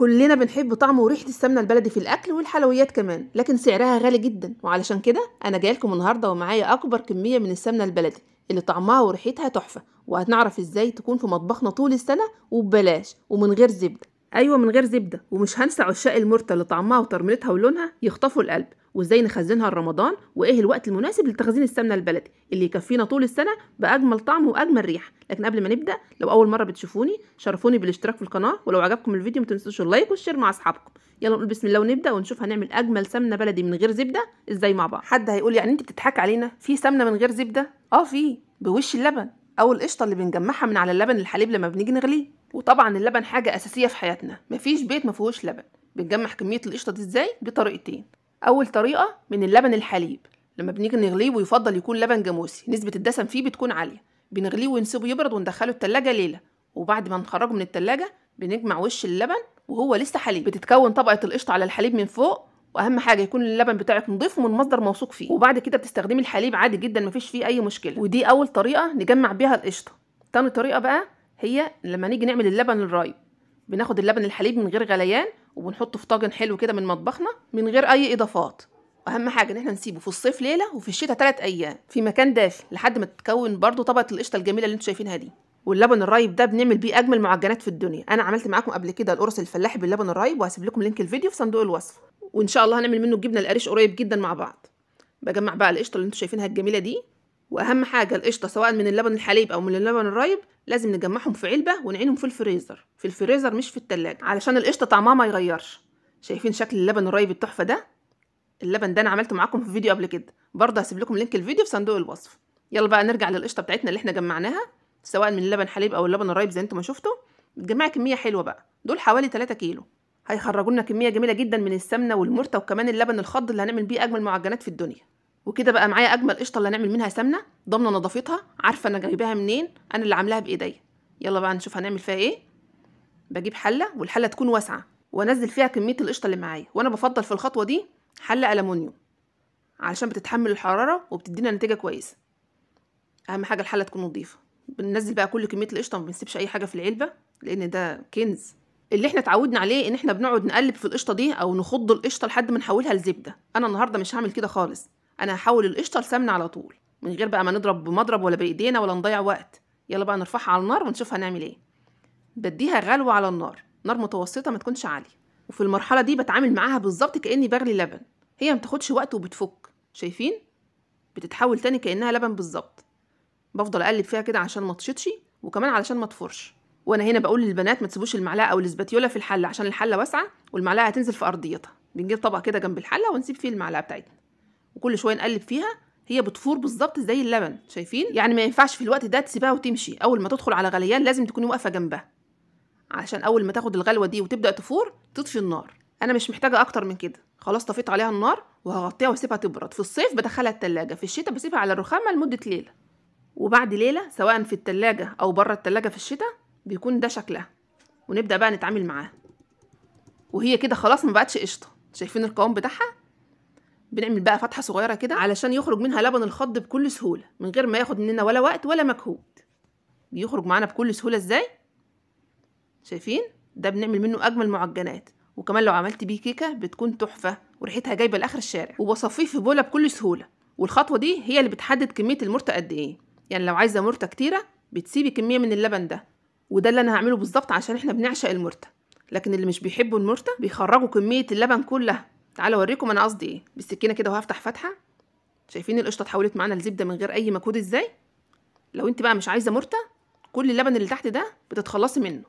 كلنا بنحب طعم وريحة السمنة البلدي في الأكل والحلويات كمان لكن سعرها غالي جدا وعلشان كده أنا جايلكم النهاردة ومعايا أكبر كمية من السمنة البلدي اللي طعمها وريحتها تحفة وهنعرف إزاي تكون في مطبخنا طول السنة وببلاش ومن غير زبدة ايوه من غير زبده ومش هنسى عشاق المرته اللي طعمها وترميلتها ولونها يخطفوا القلب وازاي نخزنها لرمضان وايه الوقت المناسب لتخزين السمنه البلدي اللي يكفينا طول السنه باجمل طعم واجمل ريحه لكن قبل ما نبدا لو اول مره بتشوفوني شرفوني بالاشتراك في القناه ولو عجبكم الفيديو ما تنسوش اللايك والشير مع اصحابكم يلا نقول بسم الله ونبدا ونشوف هنعمل اجمل سمنه بلدي من غير زبده ازاي مع بعض حد هيقول يعني انت بتضحك علينا في سمنه من غير زبده اه في بوش اللبن او القشطه اللي بنجمعها من على اللبن الحليب لما بنيجي نغليه وطبعا اللبن حاجة أساسية في حياتنا مفيش بيت مفيهوش لبن بنجمع كمية القشطة دي ازاي بطريقتين أول طريقة من اللبن الحليب لما بنيجي نغليه ويفضل يكون لبن جاموسي نسبة الدسم فيه بتكون عالية بنغليه ونسيبه يبرد وندخله التلاجة ليلة وبعد ما نخرجه من التلاجة بنجمع وش اللبن وهو لسه حليب بتتكون طبقة القشطة على الحليب من فوق واهم حاجه يكون اللبن بتاعك نضيف ومن مصدر موثوق فيه وبعد كده بتستخدمي الحليب عادي جدا مفيش فيه اي مشكله ودي اول طريقه نجمع بيها القشطه تاني طريقه بقى هي لما نيجي نعمل اللبن الرايب بناخد اللبن الحليب من غير غليان وبنحطه في طاجن حلو كده من مطبخنا من غير اي اضافات اهم حاجه ان احنا نسيبه في الصيف ليله وفي الشتاء 3 ايام في مكان دافي لحد ما تتكون برده طبقه القشطه الجميله اللي انتم شايفينها دي واللبن الرايب ده بنعمل بيه اجمل معجنات في الدنيا انا عملت معاكم قبل كده القرص الفلاحي باللبن الرايب وهسيب لكم لينك الفيديو في صندوق الوصف وان شاء الله هنعمل منه الجبنه القريش قريب جدا مع بعض بجمع بقى القشطه اللي انتم شايفينها الجميله دي واهم حاجه القشطه سواء من اللبن الحليب او من اللبن الرايب لازم نجمعهم في علبه ونعينهم في الفريزر في الفريزر مش في التلاجة علشان القشطه طعمها ما يغيرش شايفين شكل اللبن الرايب التحفه ده اللبن ده انا عملته معاكم في فيديو قبل كده برضه هسيب لكم لينك الفيديو في صندوق الوصف يلا بقى نرجع للقشطه بتاعتنا اللي احنا جمعناها سواء من اللبن حليب او اللبن الرايب زي انتم ما شفتوا بتجمع كميه حلوه بقى دول حوالي 3 كيلو هيخرجوا لنا كميه جميله جدا من السمنه والمرته وكمان اللبن الخض اللي هنعمل بيه اجمل معجنات في الدنيا وكده بقى معايا اجمل قشطه اللي هنعمل منها سمنه ضامنه نظافتها عارفه انا جايباها منين انا اللي عاملاها بايديا يلا بقى نشوف هنعمل فيها ايه بجيب حله والحله تكون واسعه وانزل فيها كميه القشطه اللي معايا وانا بفضل في الخطوه دي حله الومنيوم علشان بتتحمل الحراره وبتدينا نتيجه كويسه اهم حاجه الحله تكون نظيفه بننزل بقى كل كميه القشطه ما بنسيبش اي حاجه في العلبه لان ده كنز اللي احنا اتعودنا عليه ان احنا بنقعد نقلب في القشطه دي او نخض القشطه لحد ما نحولها لزبده انا النهارده مش هعمل كده خالص انا هحول القشطه لسمنه على طول من غير بقى ما نضرب بمضرب ولا بايدينا ولا نضيع وقت يلا بقى نرفعها على النار ونشوف هنعمل ايه بديها غلوه على النار نار متوسطه ما تكونش عاليه وفي المرحله دي بتعامل معاها بالظبط كاني بغلي لبن هي ما بتاخدش وقت وبتفك شايفين بتتحول تاني كانها لبن بالظبط بفضل اقلب فيها كده عشان ما تشطش وكمان علشان ما تفرش وانا هنا بقول للبنات ما تسيبوش المعلقه او الاسباتيولا في الحله عشان الحله واسعه والمعلقه هتنزل في ارضيتها بنجيب طبق كده جنب الحله ونسيب فيه المعلقه بتاعتنا وكل شويه نقلب فيها هي بتفور بالظبط زي اللبن شايفين يعني ما ينفعش في الوقت ده تسيبها وتمشي اول ما تدخل على غليان لازم تكوني واقفه جنبها علشان اول ما تاخد الغلوه دي وتبدا تفور تطفي النار انا مش محتاجه اكتر من كده خلاص طفيت عليها النار وهغطيها واسيبها تبرد في الصيف بدخلها التلاجة في الشتاء بسيبها على الرخامه لمده ليله وبعد ليله سواء في التلاجة او بره التلاجة في الشتاء بيكون ده شكلها ونبدا بقى نتعامل معاها وهي كده خلاص ما بقتش قشطه شايفين القوام بتاعها بنعمل بقى فتحه صغيره كده علشان يخرج منها لبن الخض بكل سهوله من غير ما ياخد مننا ولا وقت ولا مجهود بيخرج معانا بكل سهوله ازاي شايفين ده بنعمل منه اجمل معجنات وكمان لو عملت بيه كيكه بتكون تحفه وريحتها جايبه لاخر الشارع وبصفيه في بوله بكل سهوله والخطوه دي هي اللي بتحدد كميه المرته قد ايه يعني لو عايزه مرته كتيره بتسيبي كميه من اللبن ده وده اللي انا هعمله بالظبط عشان احنا بنعشق المرته لكن اللي مش بيحبوا المرته بيخرجوا كميه اللبن كلها تعالى اوريكم انا قصدي ايه بالسكينه كده وهفتح فتحه شايفين القشطه اتحولت معانا لزبده من غير اي مجهود ازاي لو انت بقى مش عايزه مرته كل اللبن اللي تحت ده بتتخلصي منه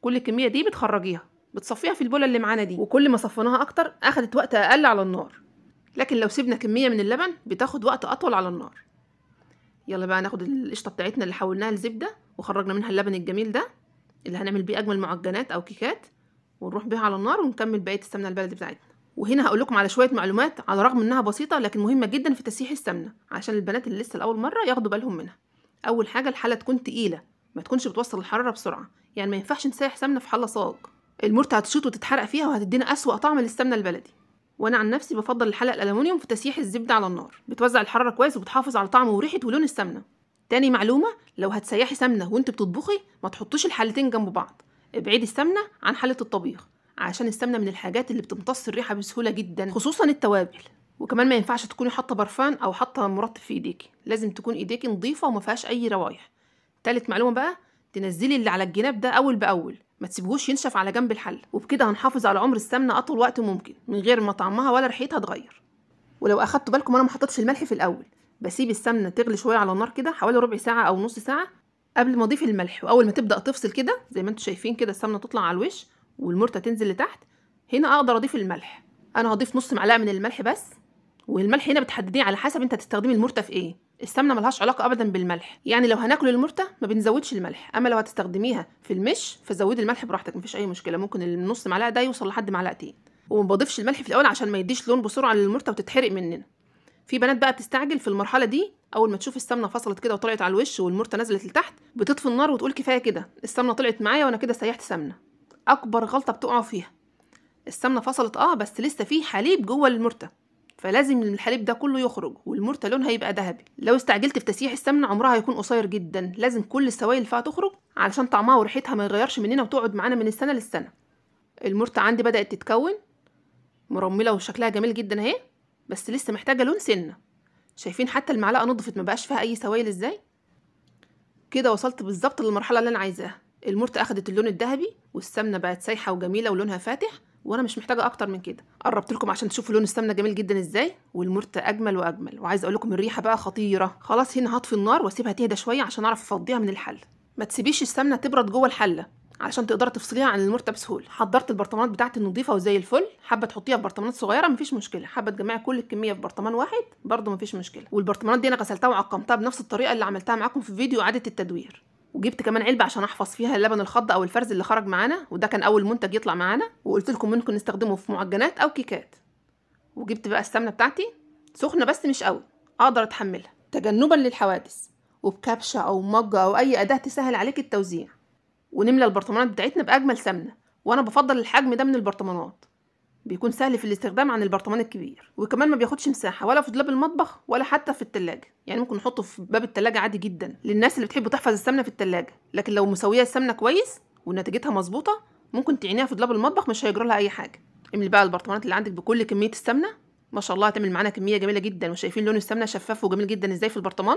كل الكميه دي بتخرجيها بتصفيها في البوله اللي معانا دي وكل ما صفيناها اكتر اخدت وقت اقل على النار لكن لو سيبنا كميه من اللبن بتاخد وقت اطول على النار يلا بقى ناخد القشطه بتاعتنا اللي حولناها لزبده وخرجنا منها اللبن الجميل ده اللي هنعمل بيه اجمل معجنات او كيكات ونروح بيها على النار ونكمل بقيه السمنه البلدي بتاعتنا وهنا هقول لكم على شويه معلومات على الرغم انها بسيطه لكن مهمه جدا في تسييح السمنه عشان البنات اللي لسه لاول مره ياخدوا بالهم منها اول حاجه الحاله تكون تقيله ما تكونش بتوصل الحراره بسرعه يعني ما ينفعش نسيح سمنه في حله صاج المرته هتشيط وتتحرق فيها وهتدينا اسوا طعم للسمنه البلدي وانا عن نفسي بفضل الحلقه الالومنيوم في تسييح الزبده على النار بتوزع الحراره كويس وبتحافظ على طعم وريحه ولون السمنه تاني معلومه لو هتسيحي سمنه وانت بتطبخي ما تحطوش الحلتين جنب بعض ابعدي السمنه عن حاله الطبيخ عشان السمنه من الحاجات اللي بتمتص الريحه بسهوله جدا خصوصا التوابل وكمان ما ينفعش تكوني حاطه برفان او حاطه مرطب في ايديكي لازم تكون ايديكي نظيفه وما فيهاش اي روايح تالت معلومه بقى تنزلي اللي على الجناب ده اول باول ما تسيبهوش ينشف على جنب الحل وبكده هنحافظ على عمر السمنه اطول وقت ممكن من غير ما طعمها ولا ريحتها تغير ولو اخدتوا بالكم انا ما حطيتش الملح في الاول بسيب السمنه تغلي شويه على النار كده حوالي ربع ساعه او نص ساعه قبل ما اضيف الملح واول ما تبدا تفصل كده زي ما انتم شايفين كده السمنه تطلع على الوش والمرته تنزل لتحت هنا اقدر اضيف الملح انا هضيف نص معلقه من الملح بس والملح هنا بتحدديه على حسب انت هتستخدمي المرته في ايه السمنه ملهاش علاقه ابدا بالملح يعني لو هناكل المرته ما بنزودش الملح اما لو هتستخدميها في المش فزودي الملح براحتك مفيش اي مشكله ممكن النص معلقه ده يوصل لحد معلقتين وما بضيفش الملح في الاول عشان ما يديش لون بسرعه للمرته وتتحرق مننا في بنات بقى بتستعجل في المرحله دي اول ما تشوف السمنه فصلت كده وطلعت على الوش والمرته نزلت لتحت بتطفي النار وتقول كفايه كده السمنه طلعت معايا وانا كده سيحت سمنه اكبر غلطه بتقعوا فيها السمنه فصلت اه بس لسه في حليب جوه المرته فلازم الحليب ده كله يخرج والمرته لونها يبقى ذهبي لو استعجلت في تسييح السمنه عمرها هيكون قصير جدا لازم كل السوائل فيها تخرج علشان طعمها وريحتها ما يتغيرش مننا وتقعد معانا من السنه للسنه المرته عندي بدات تتكون مرمله وشكلها جميل جدا اهي بس لسه محتاجه لون سنه شايفين حتى المعلقه نضفت ما بقاش فيها اي سوائل ازاي كده وصلت بالظبط للمرحله اللي انا عايزاها المرت اخدت اللون الذهبي والسمنه بقت سايحه وجميله ولونها فاتح وانا مش محتاجه اكتر من كده قربت لكم عشان تشوفوا لون السمنه جميل جدا ازاي والمرته اجمل واجمل وعايزه اقول لكم الريحه بقى خطيره خلاص هنا هطفي النار واسيبها تهدى شويه عشان اعرف افضيها من الحله ما تسيبيش السمنه تبرد جوه الحله علشان تقدري تفصليها عن المرت بسهوله حضرت البرطمانات بتاعتي النظيفه وزي الفل حابه تحطيها في برطمانات صغيره مفيش مشكله حابه تجمعي كل الكميه في برطمان واحد برده مفيش مشكله والبرطمانات دي انا غسلتها وعقمتها بنفس الطريقه اللي عملتها معاكم في فيديو اعاده التدوير وجبت كمان علبه عشان احفظ فيها اللبن الخض او الفرز اللي خرج معانا وده كان اول منتج يطلع معانا وقلت لكم ممكن نستخدمه في معجنات او كيكات وجبت بقى السمنه بتاعتي سخنه بس مش قوي اقدر اتحملها تجنبا للحوادث وبكبشه او مجه او اي اداه تسهل عليك التوزيع ونملى البرطمانات بتاعتنا باجمل سمنه وانا بفضل الحجم ده من البرطمانات بيكون سهل في الاستخدام عن البرطمان الكبير وكمان ما بياخدش مساحه ولا في دولاب المطبخ ولا حتى في التلاجة يعني ممكن نحطه في باب التلاجة عادي جدا للناس اللي بتحب تحفظ السمنه في التلاجة لكن لو مسويه السمنه كويس ونتيجتها مظبوطه ممكن تعينيها في دولاب المطبخ مش هيجرى لها اي حاجه املي بقى البرطمانات اللي عندك بكل كميه السمنه ما شاء الله هتعمل معانا كميه جميله جدا وشايفين لون السمنه شفاف وجميل جدا ازاي في البرطمان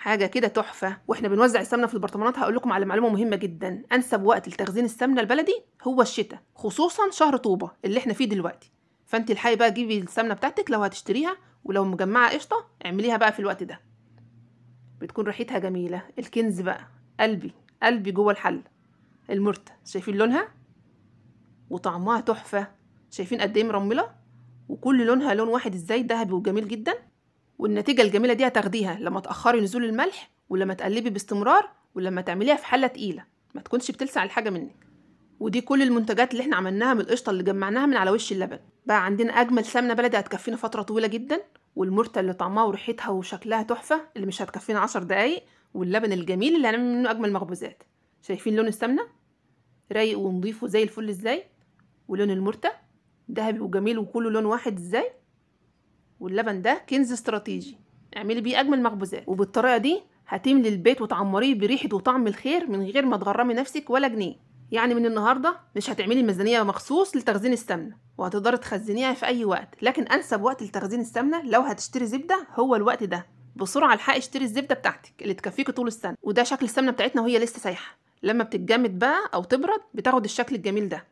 حاجه كده تحفه واحنا بنوزع السمنه في البرطمانات هقول لكم على معلومه مهمه جدا انسب وقت لتخزين السمنه البلدي هو الشتاء خصوصا شهر طوبه اللي احنا فيه دلوقتي فانت الحقي بقى جيبي السمنه بتاعتك لو هتشتريها ولو مجمعه قشطه اعمليها بقى في الوقت ده بتكون ريحتها جميله الكنز بقى قلبي قلبي جوه الحل المرتة شايفين لونها وطعمها تحفه شايفين قد ايه مرمله وكل لونها لون واحد ازاي ذهبي وجميل جدا والنتيجة الجميلة دي هتاخديها لما تأخري نزول الملح ولما تقلبي باستمرار ولما تعمليها في حلة تقيلة ما تكونش بتلسع الحاجة منك ودي كل المنتجات اللي احنا عملناها من القشطة اللي جمعناها من على وش اللبن بقى عندنا أجمل سمنة بلدي هتكفينا فترة طويلة جدا والمرتة اللي طعمها وريحتها وشكلها تحفة اللي مش هتكفينا عشر دقايق واللبن الجميل اللي هنعمل منه أجمل مخبوزات شايفين لون السمنة رايق ونضيف وزي الفل ازاي ولون المرتة دهبي وجميل وكله لون واحد ازاي واللبن ده كنز استراتيجي اعملي بيه اجمل مخبوزات وبالطريقه دي هتملي البيت وتعمريه بريحه وطعم الخير من غير ما تغرمي نفسك ولا جنيه يعني من النهارده مش هتعملي ميزانيه مخصوص لتخزين السمنه وهتقدري تخزنيها في اي وقت لكن انسب وقت لتخزين السمنه لو هتشتري زبده هو الوقت ده بسرعه الحقي اشتري الزبده بتاعتك اللي تكفيكي طول السنه وده شكل السمنه بتاعتنا وهي لسه سايحه لما بتتجمد بقى او تبرد بتاخد الشكل الجميل ده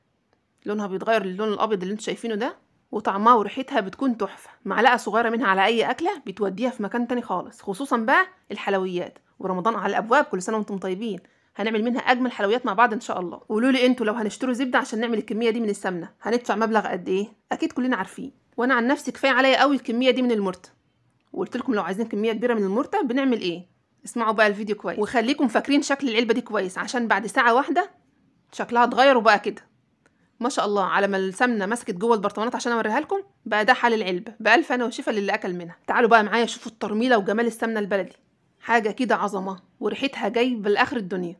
لونها بيتغير للون الابيض اللي انتوا شايفينه ده وطعمها وريحتها بتكون تحفه معلقه صغيره منها على اي اكله بتوديها في مكان تاني خالص خصوصا بقى الحلويات ورمضان على الابواب كل سنه وانتم طيبين هنعمل منها اجمل حلويات مع بعض ان شاء الله قولوا لي انتوا لو هنشتروا زبده عشان نعمل الكميه دي من السمنه هندفع مبلغ قد ايه اكيد كلنا عارفين وانا عن نفسي كفايه عليا قوي الكميه دي من المرته وقلت لكم لو عايزين كميه كبيره من المرته بنعمل ايه اسمعوا بقى الفيديو كويس وخليكم فاكرين شكل العلبه دي كويس عشان بعد ساعه واحده شكلها اتغير وبقى كده ما شاء الله على ما السمنه مسكت جوه البرطمانات عشان اوريها لكم بقى ده حال العلبه بالف انا وشفا للي اكل منها تعالوا بقى معايا شوفوا الترميله وجمال السمنه البلدي حاجه كده عظمه وريحتها جاي بالاخر الدنيا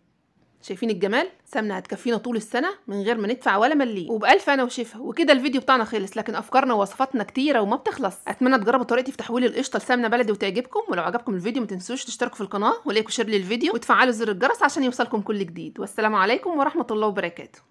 شايفين الجمال سمنه هتكفينا طول السنه من غير ما ندفع ولا مليم وبالف انا وشفا وكده الفيديو بتاعنا خلص لكن افكارنا ووصفاتنا كتيره وما بتخلص اتمنى تجربوا طريقتي في تحويل القشطه لسمنه بلدي وتعجبكم ولو عجبكم الفيديو ما تنسوش تشتركوا في القناه ولايك وشير للفيديو وتفعلوا زر الجرس عشان يوصلكم كل جديد والسلام عليكم ورحمه الله وبركاته